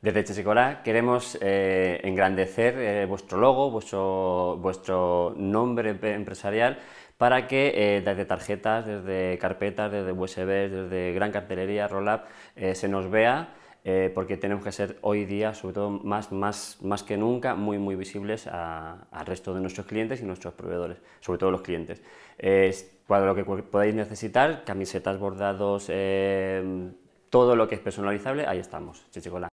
Desde Chesecora queremos eh, engrandecer eh, vuestro logo, vuestro, vuestro nombre empresarial para que eh, desde tarjetas, desde carpetas, desde USBs, desde gran cartelería, roll-up, se nos vea porque tenemos que ser hoy día, sobre todo más, más, más que nunca, muy, muy visibles al resto de nuestros clientes y nuestros proveedores, sobre todo los clientes. es para lo que podáis necesitar, camisetas, bordados, todo lo que es personalizable, ahí estamos, Chichicolá.